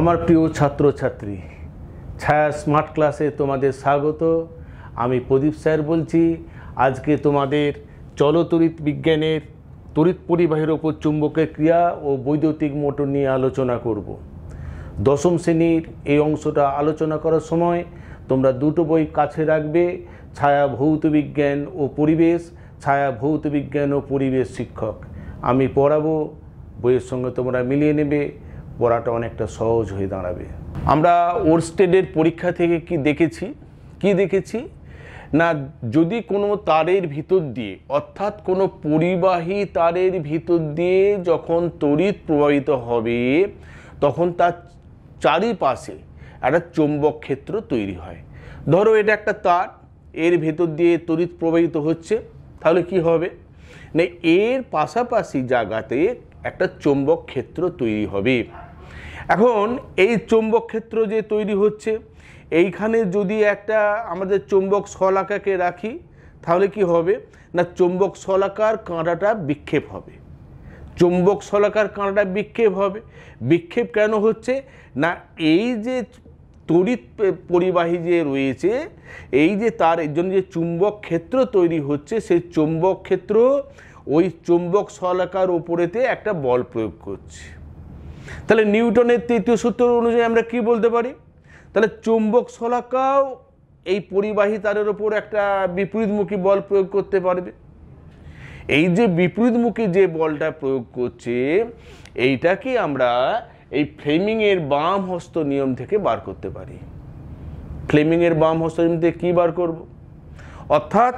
আমার প্রিয় ছাত্রছাত্রী ছায়া স্মার্ট ক্লাসে তোমাদের স্বাগত আমি প্রদীপ স্যার বলছি আজকে তোমাদের চলতরিৎ বিজ্ঞানের তড়িৎ পরিবাহের ওপর চুম্বকের ক্রিয়া ও বৈদ্যুতিক মোটর নিয়ে আলোচনা করব দশম শ্রেণীর এই অংশটা আলোচনা করার সময় তোমরা দুটো বই কাছে রাখবে ছায়া ভৌত বিজ্ঞান ও পরিবেশ ছায়া ভৌত বিজ্ঞান ও পরিবেশ শিক্ষক আমি পড়াবো বইয়ের সঙ্গে তোমরা মিলিয়ে নেবে পড়াটা অনেকটা সহজ হয়ে দাঁড়াবে আমরা ওরস্টেডের পরীক্ষা থেকে কি দেখেছি কি দেখেছি না যদি কোনো তারের ভিতর দিয়ে অর্থাৎ কোনো পরিবাহী তারের ভিতর দিয়ে যখন তড়িৎ প্রবাহিত হবে তখন তার চারিপাশে একটা চৌম্বক ক্ষেত্র তৈরি হয় ধরো এটা একটা তার এর ভেতর দিয়ে তড়িৎ প্রবাহিত হচ্ছে তাহলে কি হবে না এর পাশাপাশি জায়গাতে একটা চৌম্বক ক্ষেত্র তৈরি হবে এখন এই চুম্বক ক্ষেত্র যে তৈরি হচ্ছে এইখানে যদি একটা আমাদের চুম্বক শলাকাকে রাখি তাহলে কি হবে না চুম্বক সলাকার কাঁটাটা বিক্ষেপ হবে চুম্বক সলাকার কাঁটাটা বিক্ষেপ হবে বিক্ষেপ কেন হচ্ছে না এই যে তড়িৎ পরিবাহী যে রয়েছে এই যে তার জন্য যে চুম্বক ক্ষেত্র তৈরি হচ্ছে সেই চুম্বক ক্ষেত্র ওই চুম্বক শলাকার ওপরেতে একটা বল প্রয়োগ করছে তাহলে নিউটনের তৃতীয় সূত্র অনুযায়ী আমরা কি বলতে পারি তাহলে চুম্বক শলাকাও এই পরিবাহী তারের ওপর একটা বিপরীতমুখী বল প্রয়োগ করতে পারবে এই যে বিপরীতমুখী যে বলটা প্রয়োগ করছে এইটাকে আমরা এই ফ্লেমিংয়ের বাম হস্ত নিয়ম থেকে বার করতে পারি ফ্লেমিংয়ের বাম হস্ত নিয়ম থেকে কী বার করব অর্থাৎ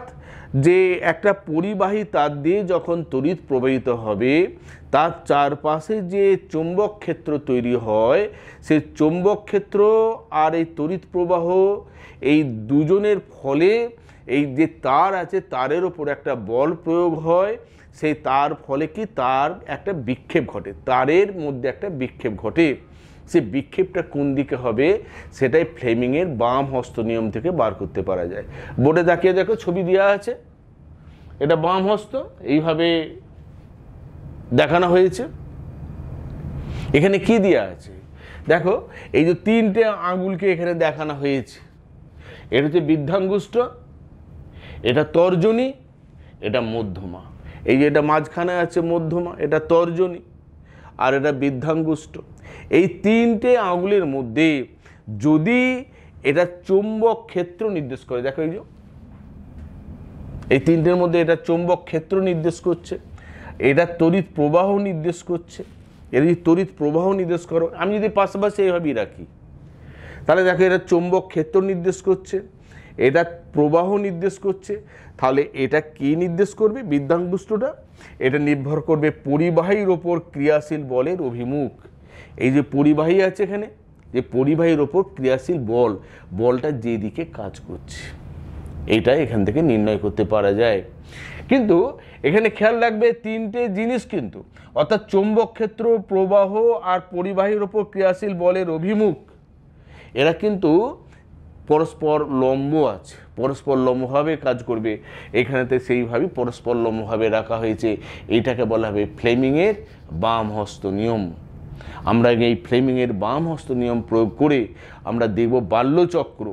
যে একটা পরিবাহী তার দিয়ে যখন তড়িৎ প্রবাহিত হবে তার চারপাশে যে চুম্বক ক্ষেত্র তৈরি হয় সে চুম্বক ক্ষেত্র আর এই তড়িৎ প্রবাহ এই দুজনের ফলে এই যে তার আছে তারের ওপর একটা বল প্রয়োগ হয় সেই তার ফলে কি তার একটা বিক্ষেপ ঘটে তারের মধ্যে একটা বিক্ষেপ ঘটে সে বিক্ষেপটা কোন দিকে হবে সেটাই ফ্লেমিংয়ের বাম হস্ত নিয়ম থেকে বার করতে পারা যায় বোর্ডে তাকিয়ে দেখো ছবি দেওয়া আছে এটা বাম হস্ত এইভাবে দেখানো হয়েছে এখানে কি দেওয়া আছে দেখো এই যে তিনটে আঙুলকে এখানে দেখানো হয়েছে এটা হচ্ছে বৃদ্ধাঙ্গুষ্ট এটা তর্জনী এটা মধ্যমা এই যে এটা মাঝখানে আছে মধ্যমা এটা তর্জনী আর এটা বৃদ্ধাঙ্গুষ্ট এই তিনটে আঙুলের মধ্যে যদি এটা চুম্বক ক্ষেত্র নির্দেশ করে দেখো এই যে এই তিনটের মধ্যে এটা চুম্বক ক্ষেত্র নির্দেশ করছে এটা তড়িৎ প্রবাহ নির্দেশ করছে এটা যদি তড়িৎ প্রবাহ নির্দেশ করো আমি যদি পাশাপাশি এইভাবেই রাখি তাহলে দেখো এটা চুম্বক ক্ষেত্র নির্দেশ করছে এটা প্রবাহ নির্দেশ করছে তাহলে এটা কি নির্দেশ করবে বিদ্যাঙ্গুষ্টটা এটা নির্ভর করবে পরিবাহীর ওপর ক্রিয়াশীল বলের অভিমুখ এই যে পরিবাহী আছে এখানে যে পরিবাহীর ওপর ক্রিয়াশীল বল বলটা যেদিকে কাজ করছে এটা এখান থেকে নির্ণয় করতে পারা যায় কিন্তু এখানে খেয়াল রাখবে তিনটে জিনিস কিন্তু অর্থাৎ চৌম্বক ক্ষেত্র প্রবাহ আর পরিবাহীর ওপর ক্রিয়াশীল বলের অভিমুখ এরা কিন্তু পরস্পর লম্ব আছে পরস্পর লম্বভাবে কাজ করবে এখানেতে সেইভাবে পরস্পর লম্বভাবে রাখা হয়েছে এটাকে বলা হবে ফ্লেমিংয়ের বাম হস্ত নিয়ম আমরা এই ফ্লেমিংয়ের বাম হস্ত নিয়ম প্রয়োগ করে আমরা দেখব বাল্যচক্র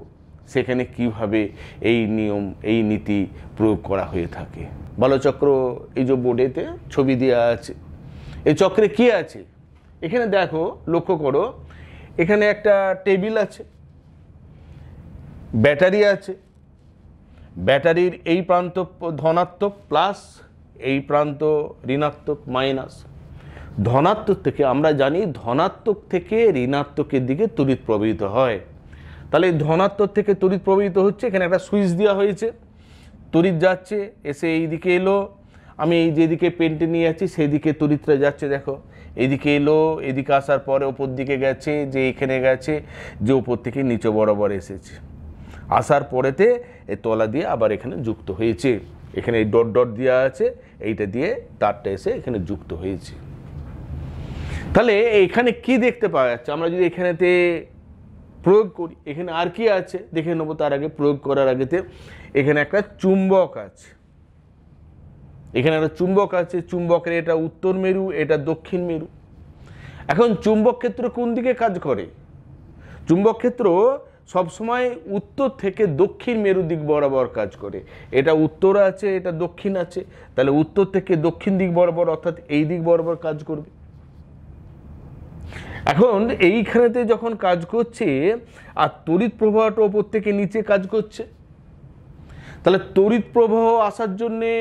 সেখানে কিভাবে এই নিয়ম এই নীতি প্রয়োগ করা হয়ে থাকে বাল্যচক্র এই যে বোর্ডেতে ছবি দেওয়া আছে এই চক্রে কি আছে এখানে দেখো লক্ষ্য করো এখানে একটা টেবিল আছে ব্যাটারি আছে ব্যাটারির এই প্রান্ত ধনাত্মক প্লাস এই প্রান্ত ঋণাত্মক মাইনাস ধনাত্মক থেকে আমরা জানি ধনাত্মক থেকে ঋণাত্মকের দিকে তড়িৎ প্রবাহিত হয় তাহলে ধনাত্মক থেকে তড়িৎ প্রবাহিত হচ্ছে এখানে একটা সুইচ দেওয়া হয়েছে তড়িৎ যাচ্ছে এসে এই দিকে এলো আমি এই যেদিকে পেন্টে নিয়ে যাচ্ছি সেই দিকে তড়িৎটা যাচ্ছে দেখো এদিকে এলো এদিকে আসার পরে ওপর দিকে গেছে যে এখানে গেছে যে ওপর থেকে নিচে বরাবর এসেছে আসার পরেতে এ তলা দিয়ে আবার এখানে যুক্ত হয়েছে এখানে এই ডট ডট দেওয়া আছে এইটা দিয়ে তারটা এসে এখানে যুক্ত হয়েছে তাহলে এখানে কি দেখতে পাওয়া যাচ্ছে আমরা যদি এখানেতে প্রয়োগ করি এখানে আর কি আছে দেখে নেবো তার আগে প্রয়োগ করার আগেতে এখানে একটা চুম্বক আছে এখানে একটা চুম্বক আছে চুম্বকের এটা উত্তর মেরু এটা দক্ষিণ মেরু এখন চুম্বক ক্ষেত্র কোন দিকে কাজ করে চুম্বক ক্ষেত্র সবসময় উত্তর থেকে দক্ষিণ মেরু দিক বরাবর কাজ করে এটা উত্তর আছে এটা দক্ষিণ আছে তাহলে উত্তর থেকে দক্ষিণ দিক বরাবর অর্থাৎ এই দিক বরাবর কাজ করবে এখন এইখানেতে যখন কাজ করছে আর তড়িৎ প্রবাহটা ওপর থেকে নিচে কাজ করছে তাহলে তড়িৎ প্রবাহ আসার জন্যে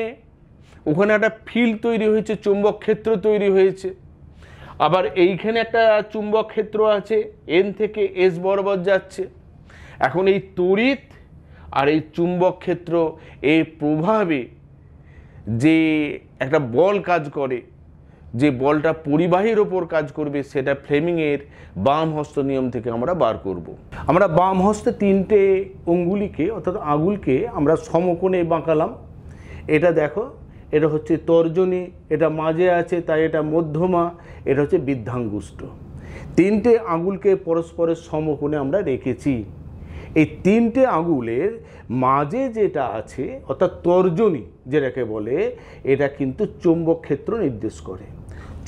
ওখানে একটা ফিল্ড তৈরি হয়েছে চুম্বক ক্ষেত্র তৈরি হয়েছে আবার এইখানে একটা চুম্বক ক্ষেত্র আছে এন থেকে এস বরাবর যাচ্ছে এখন এই তড়িৎ আর এই চুম্বক ক্ষেত্র এর প্রভাবে যে একটা বল কাজ করে যে বলটা পরিবাহীর ওপর কাজ করবে সেটা ফ্লেমিংয়ের বাম হস্ত নিয়ম থেকে আমরা বার করব। আমরা বাম হস্তে তিনটে অঙ্গুলিকে অর্থাৎ আঙুলকে আমরা সমকোণে বাঁকালাম এটা দেখো এটা হচ্ছে তর্জনী এটা মাঝে আছে তাই এটা মধ্যমা এটা হচ্ছে বৃদ্ধাঙ্গুষ্ট তিনটে আঙুলকে পরস্পরের সমকোণে আমরা রেখেছি এই তিনটে আঙুলের মাঝে যেটা আছে অর্থাৎ তর্জনী যেটাকে বলে এটা কিন্তু চৌম্বক ক্ষেত্র নির্দেশ করে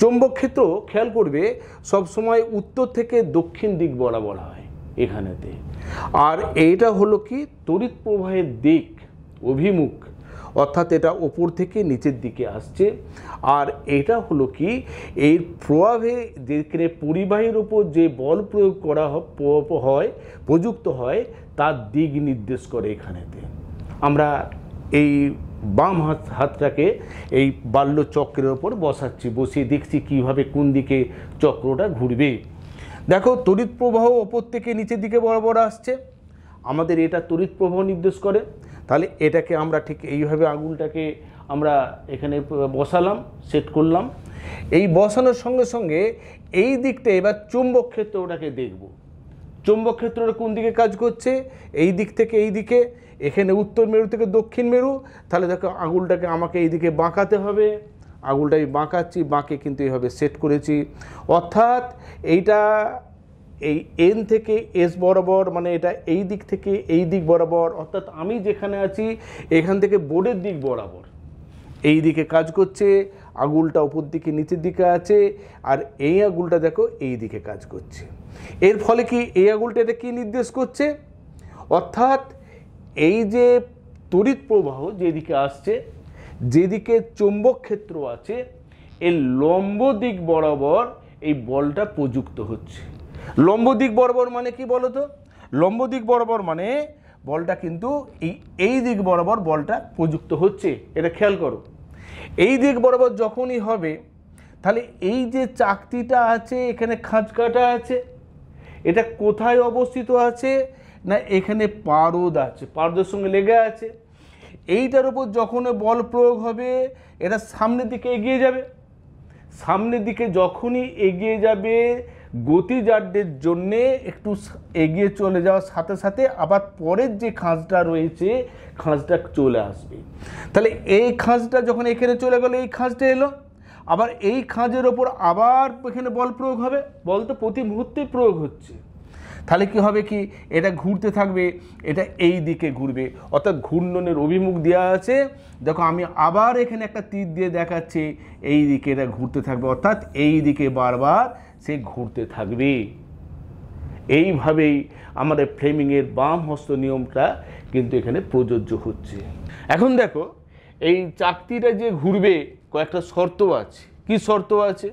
চৌম্বক ক্ষেত্র খেয়াল করবে সবসময় উত্তর থেকে দক্ষিণ দিক বরাবর হয় এখানেতে আর এইটা হলো কি তড়িৎ প্রবাহের দিক অভিমুখ অর্থাৎ এটা ওপর থেকে নিচের দিকে আসছে আর এটা হলো কি এর প্রভাবে যেখানে পরিবাহীর ওপর যে বল প্রয়োগ করা হয় প্রযুক্ত হয় তার দিক নির্দেশ করে এখানেতে আমরা এই বাম হাত হাতটাকে এই বাল্য চক্রের ওপর বসাচ্ছি বসিয়ে দেখছি কিভাবে কোন দিকে চক্রটা ঘুরবে দেখো তড়িৎ প্রবাহ ওপর থেকে নিচের দিকে বরাবর আসছে আমাদের এটা তড়িৎ প্রবাহ নির্দেশ করে তাহলে এটাকে আমরা ঠিক এইভাবে আঙুলটাকে আমরা এখানে বসালাম সেট করলাম এই বসানোর সঙ্গে সঙ্গে এই দিকটা এবার চুম্বক ক্ষেত্রটাকে দেখব চুম্বক ক্ষেত্রটা কোন দিকে কাজ করছে এই দিক থেকে এই দিকে এখানে উত্তর মেরু থেকে দক্ষিণ মেরু তাহলে দেখো আঙুলটাকে আমাকে এইদিকে বাঁকাতে হবে আঙুলটা আমি বাঁকাচ্ছি বাঁকে কিন্তু এইভাবে সেট করেছি অর্থাৎ এইটা এই এন থেকে এস বরাবর মানে এটা এই দিক থেকে এই দিক বরাবর অর্থাৎ আমি যেখানে আছি এখান থেকে বোর্ডের দিক বরাবর এই দিকে কাজ করছে আঙুলটা উপর দিকে নিচের দিকে আছে আর এই আঙুলটা দেখো এই দিকে কাজ করছে এর ফলে কি এই আঙুলটা এটা কী নির্দেশ করছে অর্থাৎ এই যে তড়িৎ প্রবাহ যেদিকে আসছে যেদিকে চুম্বক ক্ষেত্র আছে এর লম্ব দিক বরাবর এই বলটা প্রযুক্ত হচ্ছে লম্ব দিক বরাবর মানে কি বলো তো লম্ব দিক বরাবর মানে বলটা কিন্তু এই এই দিক বরাবর বলটা প্রযুক্ত হচ্ছে এটা খেয়াল করো এই দিক বরাবর যখনই হবে তাহলে এই যে চাকতিটা আছে এখানে খাঁচকাটা আছে এটা কোথায় অবস্থিত আছে না এখানে পারদ আছে পারদের সঙ্গে লেগে আছে এইটার উপর যখন বল প্রয়োগ হবে এটা সামনের দিকে এগিয়ে যাবে সামনের দিকে যখনই এগিয়ে যাবে গতিজারদের জন্যে একটু এগিয়ে চলে যাওয়ার সাথে সাথে আবার পরের যে খাঁজটা রয়েছে খাঁজটা চলে আসবে তাহলে এই খাঁজটা যখন এখানে চলে গেলো এই খাঁজটা এলো আবার এই খাঁজের ওপর আবার এখানে বল প্রয়োগ হবে বল তো প্রতি মুহূর্তে প্রয়োগ হচ্ছে তাহলে কি হবে কি এটা ঘুরতে থাকবে এটা এই দিকে ঘুরবে অর্থাৎ ঘূর্ণনের অভিমুখ দেওয়া আছে দেখো আমি আবার এখানে একটা তীর দিয়ে দেখাচ্ছি এই দিকে এটা ঘুরতে থাকবে অর্থাৎ এই দিকে বারবার সে ঘুরতে থাকবে এইভাবেই আমাদের ফ্রেমিংয়ের বাম হস্ত নিয়মটা কিন্তু এখানে প্রযোজ্য হচ্ছে এখন দেখো এই চাকতিটা যে ঘুরবে কয়েকটা শর্ত আছে কি শর্ত আছে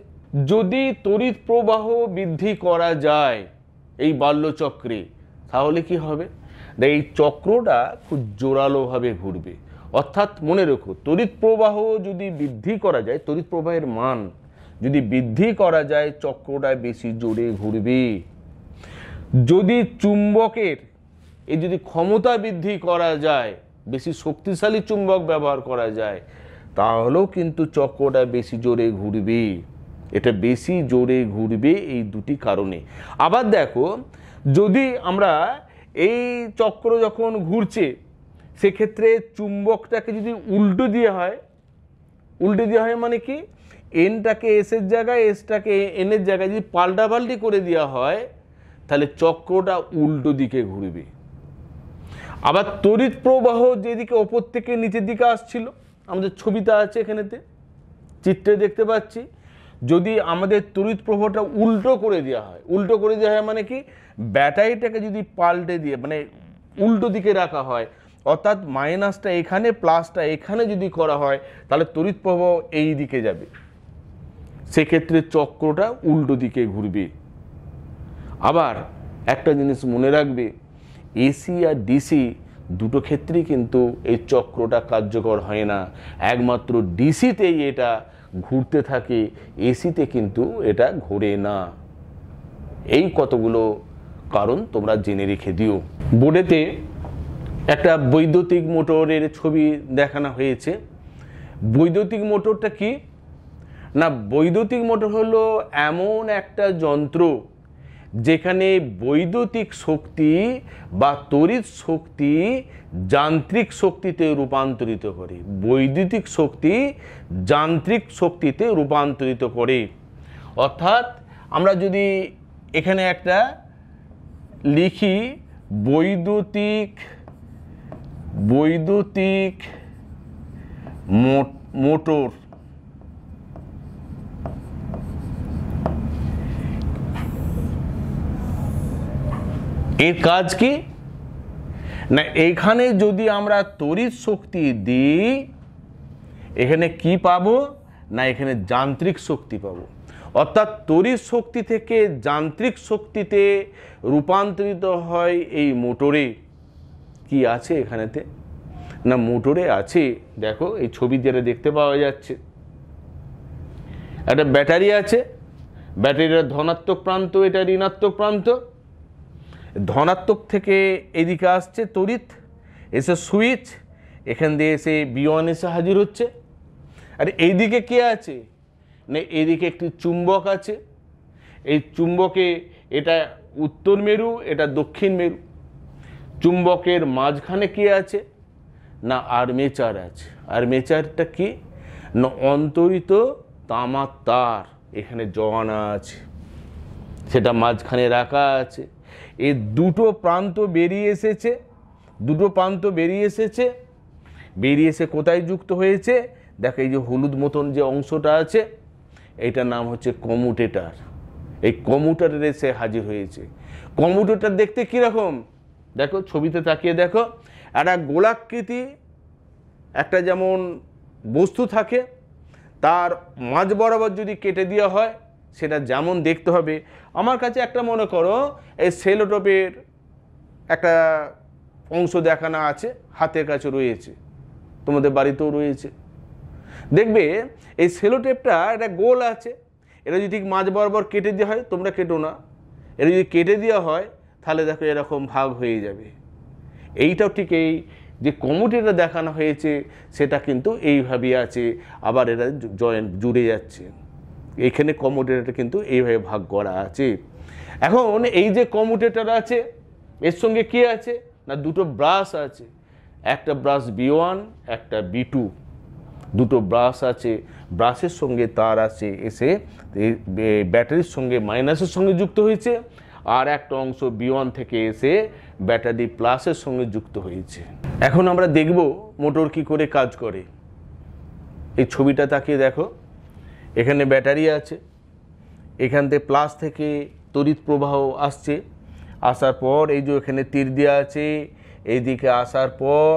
যদি তড়িৎ প্রবাহ বৃদ্ধি করা যায় এই বাল্যচক্রে তাহলে কি হবে এই চক্রটা খুব জোরালোভাবে ঘুরবে অর্থাৎ মনে রেখো তড়িৎ প্রবাহ যদি বৃদ্ধি করা যায় তড়িৎ প্রবাহের মান যদি বৃদ্ধি করা যায় চক্রটা বেশি জোরে ঘুরবে যদি চুম্বকের এই যদি ক্ষমতা বৃদ্ধি করা যায় বেশি শক্তিশালী চুম্বক ব্যবহার করা যায় তাহলেও কিন্তু চক্রটা বেশি জোরে ঘুরবে এটা বেশি জোরে ঘুরবে এই দুটি কারণে আবার দেখো যদি আমরা এই চক্র যখন ঘুরছে সেক্ষেত্রে চুম্বকটাকে যদি উল্টো দিয়ে হয় উল্টো দেওয়া হয় মানে কি এনটাকে এসের জায়গায় এসটাকে এনের জায়গায় যদি পাল্টাপাল্টি করে দেওয়া হয় তাহলে চক্রটা উল্টো দিকে ঘুরবে আবার তড়িৎ প্রবাহ যেদিকে ওপর থেকে নিচের দিকে আসছিল আমাদের ছবিটা আছে এখানেতে চিত্রে দেখতে পাচ্ছি যদি আমাদের তড়িৎ প্রবাহটা উল্টো করে দেওয়া হয় উল্টো করে দেওয়া হয় মানে কি ব্যাটারিটাকে যদি পাল্টে দিয়ে মানে উল্টো দিকে রাখা হয় অর্থাৎ মাইনাসটা এখানে প্লাসটা এখানে যদি করা হয় তাহলে তড়িৎ প্রবাহ এই দিকে যাবে সেক্ষেত্রে চক্রটা উল্টো দিকে ঘুরবে আবার একটা জিনিস মনে রাখবে এসি আর ডিসি দুটো ক্ষেত্রেই কিন্তু এই চক্রটা কার্যকর হয় না একমাত্র ডিসিতেই এটা ঘুরতে থাকে এসিতে কিন্তু এটা ঘোরে না এই কতগুলো কারণ তোমরা জেনে রেখে দিও বোর্ডেতে একটা বৈদ্যুতিক মোটরের ছবি দেখানো হয়েছে বৈদ্যুতিক মোটরটা কি না বৈদ্যুতিক মোটর হলো এমন একটা যন্ত্র যেখানে বৈদ্যুতিক শক্তি বা তড়িৎ শক্তি যান্ত্রিক শক্তিতে রূপান্তরিত করে বৈদ্যুতিক শক্তি যান্ত্রিক শক্তিতে রূপান্তরিত করে অর্থাৎ আমরা যদি এখানে একটা লিখি বৈদ্যুতিক বৈদ্যুতিক মোটর এর কাজ কি না এখানে যদি আমরা তড়িৎ শক্তি দিই এখানে কি পাব না এখানে যান্ত্রিক শক্তি পাবো অর্থাৎ তড়িৎ শক্তি থেকে যান্ত্রিক শক্তিতে রূপান্তরিত হয় এই মোটরে কি আছে এখানেতে না মোটরে আছে দেখো এই ছবি যেটা দেখতে পাওয়া যাচ্ছে একটা ব্যাটারি আছে ব্যাটারিটা ধনাত্মক প্রান্ত এটা ঋণাত্মক প্রান্ত ধনাত্মক থেকে এদিকে আসছে তড়িৎ এসে সুইচ এখান দিয়ে এসে বিয়ন এসে হাজির হচ্ছে আর এইদিকে কে আছে না এদিকে একটি চুম্বক আছে এই চুম্বকে এটা উত্তর মেরু এটা দক্ষিণ মেরু চুম্বকের মাঝখানে কে আছে না আর্মেচার আছে আর্মেচারটা কি না অন্তরিত তামার তার এখানে জওয়ানা আছে সেটা মাঝখানে রাখা আছে এই দুটো প্রান্ত বেরিয়ে এসেছে দুটো প্রান্ত বেরিয়ে এসেছে বেরিয়ে এসে কোথায় যুক্ত হয়েছে দেখো এই যে হলুদ মতন যে অংশটা আছে এটার নাম হচ্ছে কমুটেটার এই কমুটারে সে হাজির হয়েছে কমুটেটার দেখতে কীরকম দেখো ছবিতে তাকিয়ে দেখো একটা গোলাকৃতি একটা যেমন বস্তু থাকে তার মাঝ বরাবর যদি কেটে দেওয়া হয় সেটা যেমন দেখতে হবে আমার কাছে একটা মনে করো এই সেলোটোপের একটা অংশ দেখানো আছে হাতের কাছে রয়েছে তোমাদের বাড়িতেও রয়েছে দেখবে এই সেলোটেপটা একটা গোল আছে এটা যদি মাঝ বরাবর কেটে দেওয়া হয় তোমরা কেটো না এটা যদি কেটে দেওয়া হয় তাহলে দেখো এরকম ভাগ হয়ে যাবে এইটাও ঠিক এই যে কমিটিটা দেখানো হয়েছে সেটা কিন্তু এইভাবেই আছে আবার এরা জয়েন্ট জুড়ে যাচ্ছে এখানে কমোডেটারটা কিন্তু এইভাবে ভাগ করা আছে এখন এই যে কমোডেটার আছে এর সঙ্গে কি আছে না দুটো ব্রাশ আছে একটা ব্রাশ বি ওয়ান একটা বি টু দুটো ব্রাশ আছে ব্রাশের সঙ্গে তার আছে এসে ব্যাটারির সঙ্গে মাইনাসের সঙ্গে যুক্ত হয়েছে আর একটা অংশ বি ওয়ান থেকে এসে ব্যাটারি প্লাসের সঙ্গে যুক্ত হয়েছে এখন আমরা দেখব মোটর কি করে কাজ করে এই ছবিটা তাকিয়ে দেখো এখানে ব্যাটারি আছে এখান থেকে প্লাস থেকে তড়িৎ প্রবাহ আসছে আসার পর এই যে এখানে তীর দেওয়া আছে এইদিকে আসার পর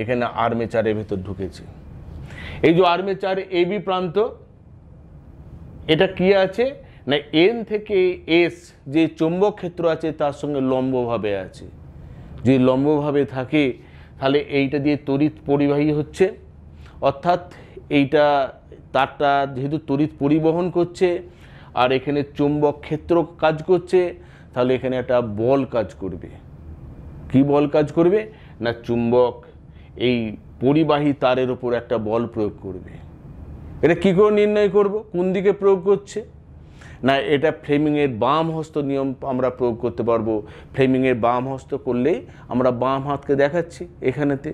এখানে আর্মেচারের ভেতর ঢুকেছে এই যে আর্মেচার এবি প্রান্ত এটা কি আছে না এন থেকে এস যে চুম্বক ক্ষেত্র আছে তার সঙ্গে লম্বভাবে আছে যে লম্বভাবে থাকে তাহলে এইটা দিয়ে তড়িৎ পরিবাহী হচ্ছে অর্থাৎ এইটা তারটা যেহেতু তড়িৎ পরিবহন করছে আর এখানে চুম্বক ক্ষেত্র কাজ করছে তাহলে এখানে একটা বল কাজ করবে কি বল কাজ করবে না চুম্বক এই পরিবাহী তারের উপর একটা বল প্রয়োগ করবে এটা কী করে নির্ণয় করব কোন দিকে প্রয়োগ করছে না এটা ফ্লেমিংয়ের বাম হস্ত নিয়ম আমরা প্রয়োগ করতে পারবো ফ্লেমিংয়ের বাম হস্ত করলে আমরা বাম হাতকে দেখাচ্ছি এখানেতে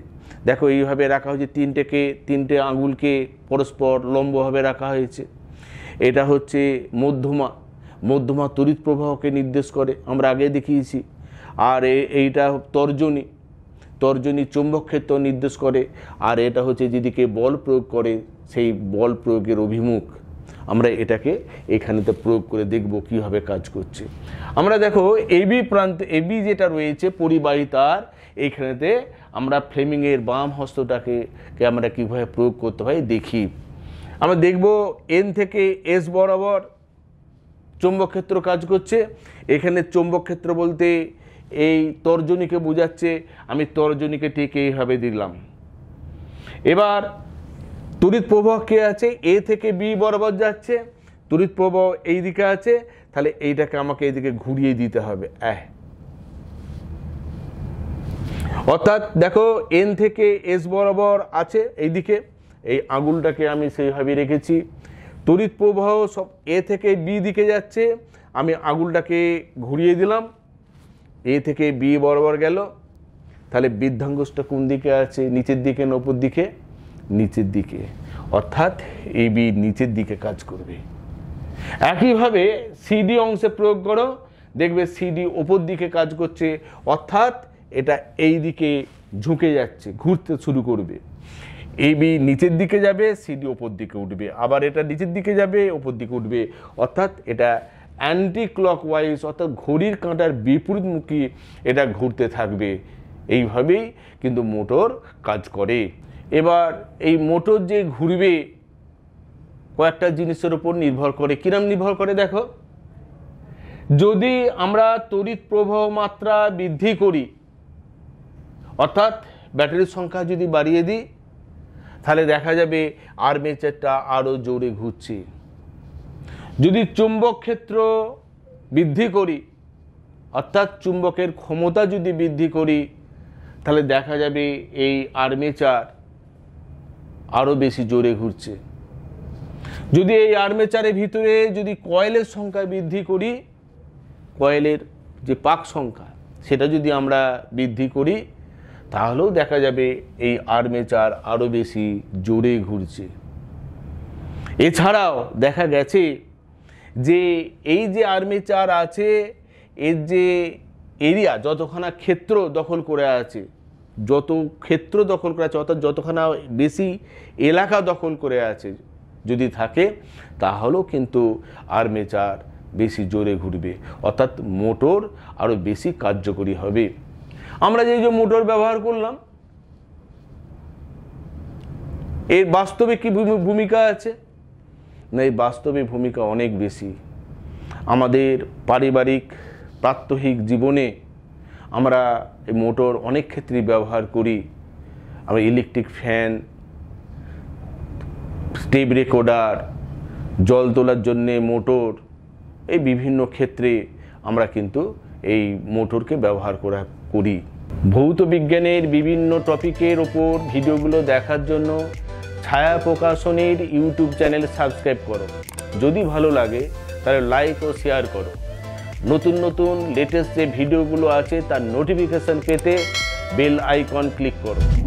দেখো এইভাবে রাখা হয়েছে তিনটেকে তিনটে আঙুলকে পরস্পর লম্বভাবে রাখা হয়েছে এটা হচ্ছে মধ্যমা মধ্যমা তড়িৎ প্রবাহকে নির্দেশ করে আমরা আগে দেখিয়েছি আর এইটা তর্জনী তর্জনী চুম্বক ক্ষেত্র নির্দেশ করে আর এটা হচ্ছে যেদিকে বল প্রয়োগ করে সেই বল প্রয়োগের অভিমুখ আমরা এটাকে এখানেতে প্রয়োগ করে দেখব কীভাবে কাজ করছে আমরা দেখো এবি প্রান্তে এবি যেটা রয়েছে পরিবাহিতার এইখানেতে আমরা ফ্লেমিংয়ের বাম হস্তটাকে আমরা কীভাবে প্রয়োগ করতে হয় দেখি আমরা দেখব এন থেকে এস বরাবর চৌম্বক ক্ষেত্র কাজ করছে এখানে চৌম্বক ক্ষেত্র বলতে এই তর্জনীকে বোঝাচ্ছে আমি তর্জনীকে ঠিক এইভাবে দিলাম এবার তড়িৎ প্রবাহ কে আছে এ থেকে বি বরাবর যাচ্ছে তড়িৎ প্রবাহ এই দিকে আছে তাহলে এইটাকে আমাকে এইদিকে ঘুরিয়ে দিতে হবে অ্যাহ অর্থাৎ দেখো এন থেকে এস বরাবর আছে এইদিকে এই আঙুলটাকে আমি সেইভাবে রেখেছি তড়িৎ প্রবাহ সব এ থেকে বি দিকে যাচ্ছে আমি আঙুলটাকে ঘুরিয়ে দিলাম এ থেকে বি বরাবর গেল তাহলে বৃদ্ধাঙ্গুষ্ঠ কোন দিকে আছে নিচের দিকে নপুর দিকে নিচের দিকে অর্থাৎ এ বি নিচের দিকে কাজ করবে একইভাবে সিডি অংশে প্রয়োগ করো দেখবে সিডি ওপর দিকে কাজ করছে অর্থাৎ এটা এই দিকে ঝুঁকে যাচ্ছে ঘুরতে শুরু করবে এ বি নিচের দিকে যাবে সিডি ওপর দিকে উঠবে আবার এটা নিচের দিকে যাবে ওপর দিকে উঠবে অর্থাৎ এটা অ্যান্টি ক্লক ওয়াইজ অর্থাৎ ঘড়ির কাঁটার বিপরীতমুখী এটা ঘুরতে থাকবে এইভাবেই কিন্তু মোটর কাজ করে এবার এই মোটর যে ঘুরবে কয়েকটা জিনিসের ওপর নির্ভর করে কিরম নির্ভর করে দেখো যদি আমরা তড়িৎ প্রবাহ মাত্রা বৃদ্ধি করি অর্থাৎ ব্যাটারির সংখ্যা যদি বাড়িয়ে দিই তাহলে দেখা যাবে আর্মেচারটা আরও জোরে ঘুরছে যদি চুম্বক ক্ষেত্র বৃদ্ধি করি অর্থাৎ চুম্বকের ক্ষমতা যদি বৃদ্ধি করি তাহলে দেখা যাবে এই আর্মেচার আরও বেশি জোরে ঘুরছে যদি এই আর্মেচারের ভিতরে যদি কয়েলের সংখ্যা বৃদ্ধি করি কয়েলের যে পাক সংখ্যা সেটা যদি আমরা বৃদ্ধি করি তাহলেও দেখা যাবে এই আর্মেচার আরও বেশি জোরে ঘুরছে এছাড়াও দেখা গেছে যে এই যে আর্মেচার আছে এর যে এরিয়া যতখানা ক্ষেত্র দখল করে আছে যত ক্ষেত্র দখল করে আছে অর্থাৎ যতখানা বেশি এলাকা দখল করে আছে যদি থাকে তাহলেও কিন্তু আর্মেচার বেশি জোরে ঘুরবে অর্থাৎ মোটর আরও বেশি কার্যকরী হবে আমরা যে যে মোটর ব্যবহার করলাম এর বাস্তবে কি ভূমিকা আছে না এই বাস্তবে ভূমিকা অনেক বেশি আমাদের পারিবারিক প্রাত্যহিক জীবনে আমরা এই মোটর অনেক ক্ষেত্রে ব্যবহার করি আমরা ইলেকট্রিক ফ্যান স্টেপ রেকর্ডার জল তোলার জন্যে মোটর এই বিভিন্ন ক্ষেত্রে আমরা কিন্তু এই মোটরকে ব্যবহার করা করি ভৌত বিজ্ঞানের বিভিন্ন টপিকের ওপর ভিডিওগুলো দেখার জন্য ছায়া প্রকাশনের ইউটিউব চ্যানেল সাবস্ক্রাইব করো যদি ভালো লাগে তাহলে লাইক ও শেয়ার করো নতুন নতুন লেটেস্ট যে ভিডিওগুলো আছে তার নোটিফিকেশান পেতে বেল আইকন ক্লিক করুন